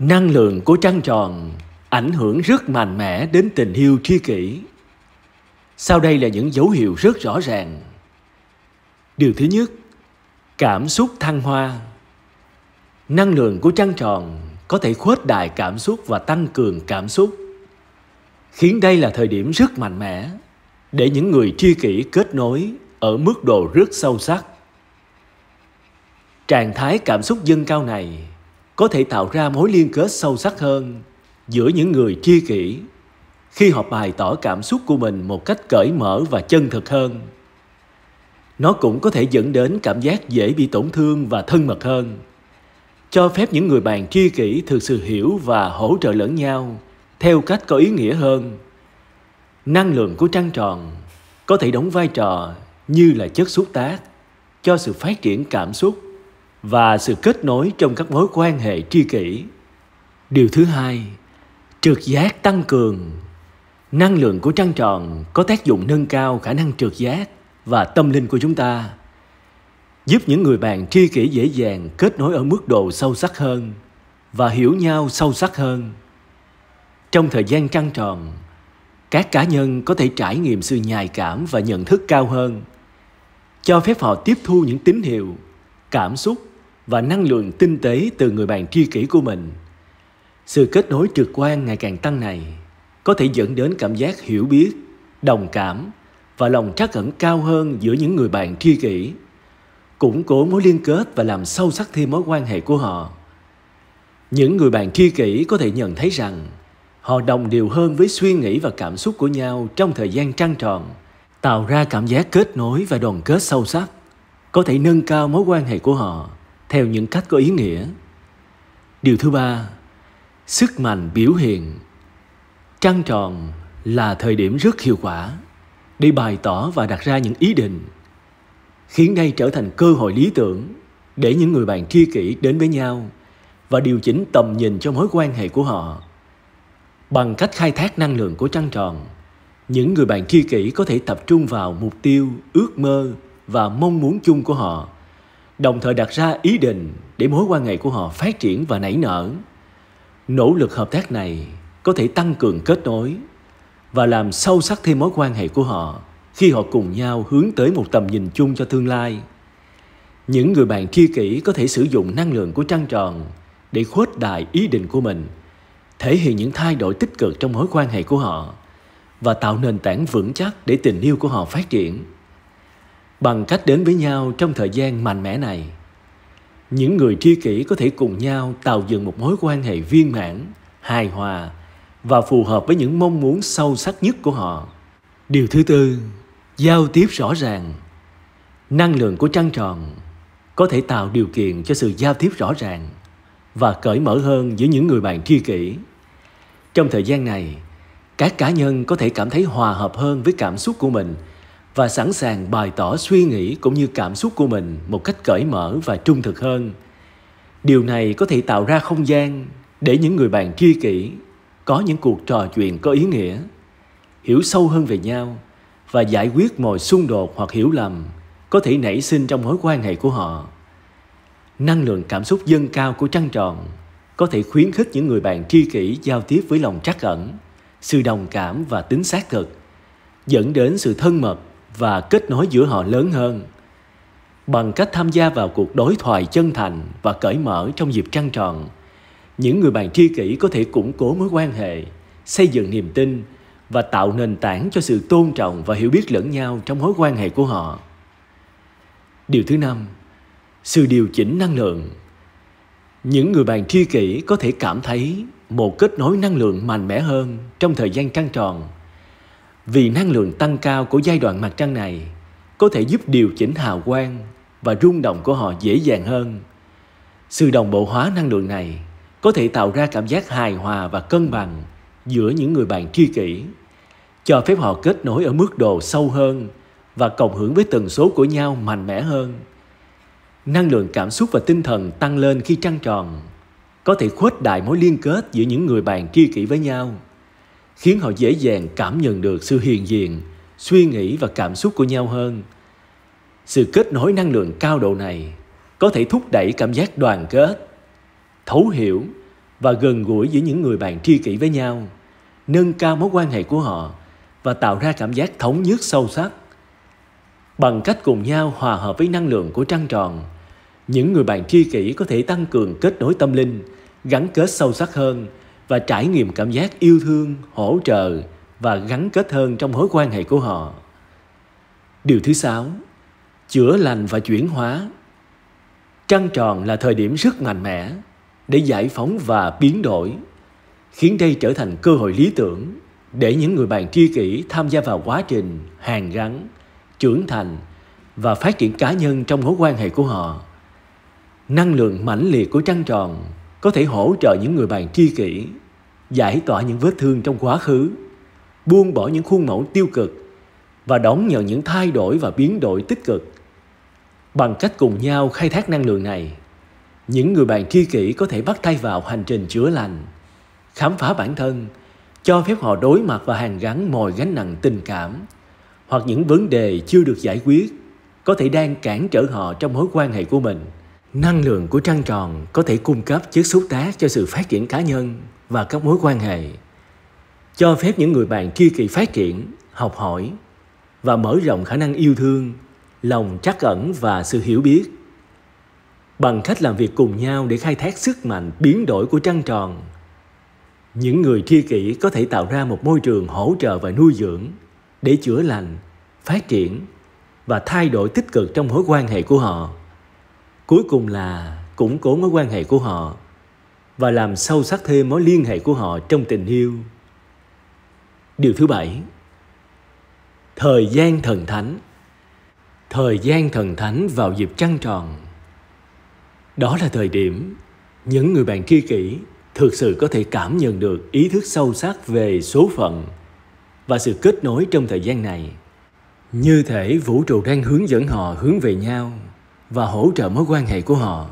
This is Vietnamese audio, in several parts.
Năng lượng của trăng tròn ảnh hưởng rất mạnh mẽ đến tình yêu tri kỷ. Sau đây là những dấu hiệu rất rõ ràng. Điều thứ nhất, cảm xúc thăng hoa. Năng lượng của trăng tròn có thể khuếch đại cảm xúc và tăng cường cảm xúc, khiến đây là thời điểm rất mạnh mẽ để những người tri kỷ kết nối ở mức độ rất sâu sắc. Trạng thái cảm xúc dâng cao này có thể tạo ra mối liên kết sâu sắc hơn giữa những người chia kỷ khi họ bày tỏ cảm xúc của mình một cách cởi mở và chân thực hơn nó cũng có thể dẫn đến cảm giác dễ bị tổn thương và thân mật hơn cho phép những người bạn tri kỷ thực sự hiểu và hỗ trợ lẫn nhau theo cách có ý nghĩa hơn năng lượng của trăng tròn có thể đóng vai trò như là chất xúc tác cho sự phát triển cảm xúc và sự kết nối trong các mối quan hệ tri kỷ điều thứ hai trượt giác tăng cường năng lượng của trăng tròn có tác dụng nâng cao khả năng trượt giác và tâm linh của chúng ta giúp những người bạn tri kỷ dễ dàng kết nối ở mức độ sâu sắc hơn và hiểu nhau sâu sắc hơn trong thời gian trăng tròn các cá nhân có thể trải nghiệm sự nhạy cảm và nhận thức cao hơn cho phép họ tiếp thu những tín hiệu cảm xúc và năng lượng tinh tế từ người bạn tri kỷ của mình. Sự kết nối trực quan ngày càng tăng này có thể dẫn đến cảm giác hiểu biết, đồng cảm và lòng trắc ẩn cao hơn giữa những người bạn tri kỷ, củng cố mối liên kết và làm sâu sắc thêm mối quan hệ của họ. Những người bạn tri kỷ có thể nhận thấy rằng họ đồng điều hơn với suy nghĩ và cảm xúc của nhau trong thời gian trăng tròn, tạo ra cảm giác kết nối và đoàn kết sâu sắc, có thể nâng cao mối quan hệ của họ theo những cách có ý nghĩa điều thứ ba sức mạnh biểu hiện trăng tròn là thời điểm rất hiệu quả để bày tỏ và đặt ra những ý định khiến đây trở thành cơ hội lý tưởng để những người bạn tri kỷ đến với nhau và điều chỉnh tầm nhìn cho mối quan hệ của họ bằng cách khai thác năng lượng của trăng tròn những người bạn tri kỷ có thể tập trung vào mục tiêu ước mơ và mong muốn chung của họ đồng thời đặt ra ý định để mối quan hệ của họ phát triển và nảy nở. Nỗ lực hợp tác này có thể tăng cường kết nối và làm sâu sắc thêm mối quan hệ của họ khi họ cùng nhau hướng tới một tầm nhìn chung cho tương lai. Những người bạn tri kỷ có thể sử dụng năng lượng của trăng tròn để khuếch đại ý định của mình, thể hiện những thay đổi tích cực trong mối quan hệ của họ và tạo nền tảng vững chắc để tình yêu của họ phát triển bằng cách đến với nhau trong thời gian mạnh mẽ này. Những người tri kỷ có thể cùng nhau tạo dựng một mối quan hệ viên mãn, hài hòa và phù hợp với những mong muốn sâu sắc nhất của họ. Điều thứ tư, giao tiếp rõ ràng. Năng lượng của trăng tròn có thể tạo điều kiện cho sự giao tiếp rõ ràng và cởi mở hơn giữa những người bạn tri kỷ. Trong thời gian này, các cá nhân có thể cảm thấy hòa hợp hơn với cảm xúc của mình – và sẵn sàng bày tỏ suy nghĩ cũng như cảm xúc của mình một cách cởi mở và trung thực hơn điều này có thể tạo ra không gian để những người bạn tri kỷ có những cuộc trò chuyện có ý nghĩa hiểu sâu hơn về nhau và giải quyết mọi xung đột hoặc hiểu lầm có thể nảy sinh trong mối quan hệ của họ năng lượng cảm xúc dâng cao của trăng tròn có thể khuyến khích những người bạn tri kỷ giao tiếp với lòng trắc ẩn sự đồng cảm và tính xác thực dẫn đến sự thân mật và kết nối giữa họ lớn hơn bằng cách tham gia vào cuộc đối thoại chân thành và cởi mở trong dịp trăng tròn những người bạn tri kỷ có thể củng cố mối quan hệ xây dựng niềm tin và tạo nền tảng cho sự tôn trọng và hiểu biết lẫn nhau trong mối quan hệ của họ điều thứ năm sự điều chỉnh năng lượng những người bạn tri kỷ có thể cảm thấy một kết nối năng lượng mạnh mẽ hơn trong thời gian trăng tròn vì năng lượng tăng cao của giai đoạn mặt trăng này có thể giúp điều chỉnh hào quang và rung động của họ dễ dàng hơn. Sự đồng bộ hóa năng lượng này có thể tạo ra cảm giác hài hòa và cân bằng giữa những người bạn tri kỷ, cho phép họ kết nối ở mức độ sâu hơn và cộng hưởng với tần số của nhau mạnh mẽ hơn. Năng lượng cảm xúc và tinh thần tăng lên khi trăng tròn, có thể khuếch đại mối liên kết giữa những người bạn tri kỷ với nhau khiến họ dễ dàng cảm nhận được sự hiền diện, suy nghĩ và cảm xúc của nhau hơn. Sự kết nối năng lượng cao độ này có thể thúc đẩy cảm giác đoàn kết, thấu hiểu và gần gũi giữa những người bạn tri kỷ với nhau, nâng cao mối quan hệ của họ và tạo ra cảm giác thống nhất sâu sắc. Bằng cách cùng nhau hòa hợp với năng lượng của trăng tròn, những người bạn tri kỷ có thể tăng cường kết nối tâm linh, gắn kết sâu sắc hơn – và trải nghiệm cảm giác yêu thương, hỗ trợ và gắn kết hơn trong mối quan hệ của họ. Điều thứ sáu, chữa lành và chuyển hóa. Trăng tròn là thời điểm rất mạnh mẽ để giải phóng và biến đổi, khiến đây trở thành cơ hội lý tưởng để những người bạn tri kỷ tham gia vào quá trình hàn gắn, trưởng thành và phát triển cá nhân trong mối quan hệ của họ. Năng lượng mãnh liệt của trăng tròn có thể hỗ trợ những người bạn tri kỷ giải tỏa những vết thương trong quá khứ, buông bỏ những khuôn mẫu tiêu cực và đón nhận những thay đổi và biến đổi tích cực. Bằng cách cùng nhau khai thác năng lượng này, những người bạn tri kỷ có thể bắt tay vào hành trình chữa lành, khám phá bản thân, cho phép họ đối mặt và hàn gắn mọi gánh nặng tình cảm hoặc những vấn đề chưa được giải quyết có thể đang cản trở họ trong mối quan hệ của mình. Năng lượng của trăng tròn có thể cung cấp chất xúc tác cho sự phát triển cá nhân và các mối quan hệ cho phép những người bạn kia kỳ phát triển học hỏi và mở rộng khả năng yêu thương lòng trắc ẩn và sự hiểu biết bằng cách làm việc cùng nhau để khai thác sức mạnh biến đổi của trăng tròn những người tri kỷ có thể tạo ra một môi trường hỗ trợ và nuôi dưỡng để chữa lành phát triển và thay đổi tích cực trong mối quan hệ của họ cuối cùng là củng cố mối quan hệ của họ và làm sâu sắc thêm mối liên hệ của họ trong tình yêu. Điều thứ bảy Thời gian thần thánh Thời gian thần thánh vào dịp trăng tròn Đó là thời điểm những người bạn tri kỷ thực sự có thể cảm nhận được ý thức sâu sắc về số phận và sự kết nối trong thời gian này. Như thể vũ trụ đang hướng dẫn họ hướng về nhau và hỗ trợ mối quan hệ của họ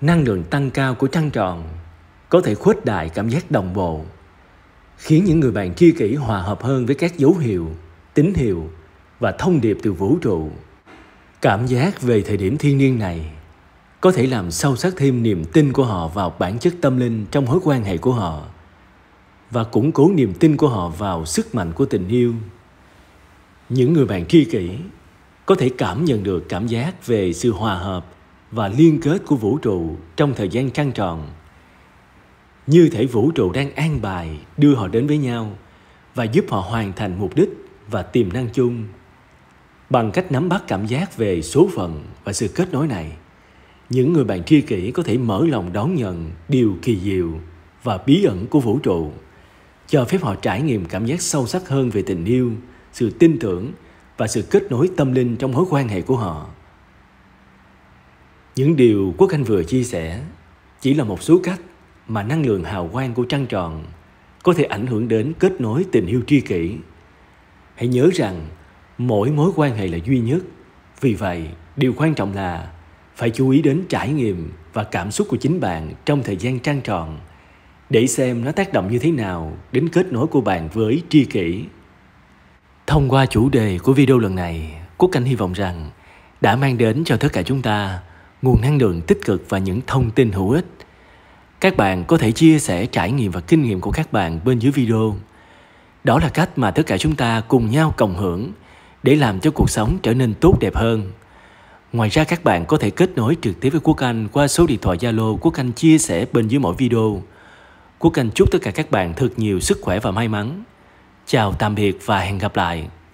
năng lượng tăng cao của trăng tròn có thể khuếch đại cảm giác đồng bộ, khiến những người bạn tri kỷ hòa hợp hơn với các dấu hiệu, tín hiệu và thông điệp từ vũ trụ. Cảm giác về thời điểm thiên niên này có thể làm sâu sắc thêm niềm tin của họ vào bản chất tâm linh trong mối quan hệ của họ và củng cố niềm tin của họ vào sức mạnh của tình yêu. Những người bạn tri kỷ có thể cảm nhận được cảm giác về sự hòa hợp và liên kết của vũ trụ trong thời gian trăng tròn như thể vũ trụ đang an bài đưa họ đến với nhau và giúp họ hoàn thành mục đích và tiềm năng chung bằng cách nắm bắt cảm giác về số phận và sự kết nối này những người bạn tri kỷ có thể mở lòng đón nhận điều kỳ diệu và bí ẩn của vũ trụ cho phép họ trải nghiệm cảm giác sâu sắc hơn về tình yêu sự tin tưởng và sự kết nối tâm linh trong mối quan hệ của họ những điều Quốc Anh vừa chia sẻ chỉ là một số cách mà năng lượng hào quang của trăng tròn có thể ảnh hưởng đến kết nối tình yêu tri kỷ. Hãy nhớ rằng mỗi mối quan hệ là duy nhất. Vì vậy, điều quan trọng là phải chú ý đến trải nghiệm và cảm xúc của chính bạn trong thời gian trăng tròn để xem nó tác động như thế nào đến kết nối của bạn với tri kỷ. Thông qua chủ đề của video lần này, Quốc Anh hy vọng rằng đã mang đến cho tất cả chúng ta nguồn năng lượng tích cực và những thông tin hữu ích. Các bạn có thể chia sẻ trải nghiệm và kinh nghiệm của các bạn bên dưới video. Đó là cách mà tất cả chúng ta cùng nhau cộng hưởng để làm cho cuộc sống trở nên tốt đẹp hơn. Ngoài ra các bạn có thể kết nối trực tiếp với Quốc Anh qua số điện thoại Zalo Quốc Anh chia sẻ bên dưới mỗi video. Quốc Anh chúc tất cả các bạn thật nhiều sức khỏe và may mắn. Chào tạm biệt và hẹn gặp lại.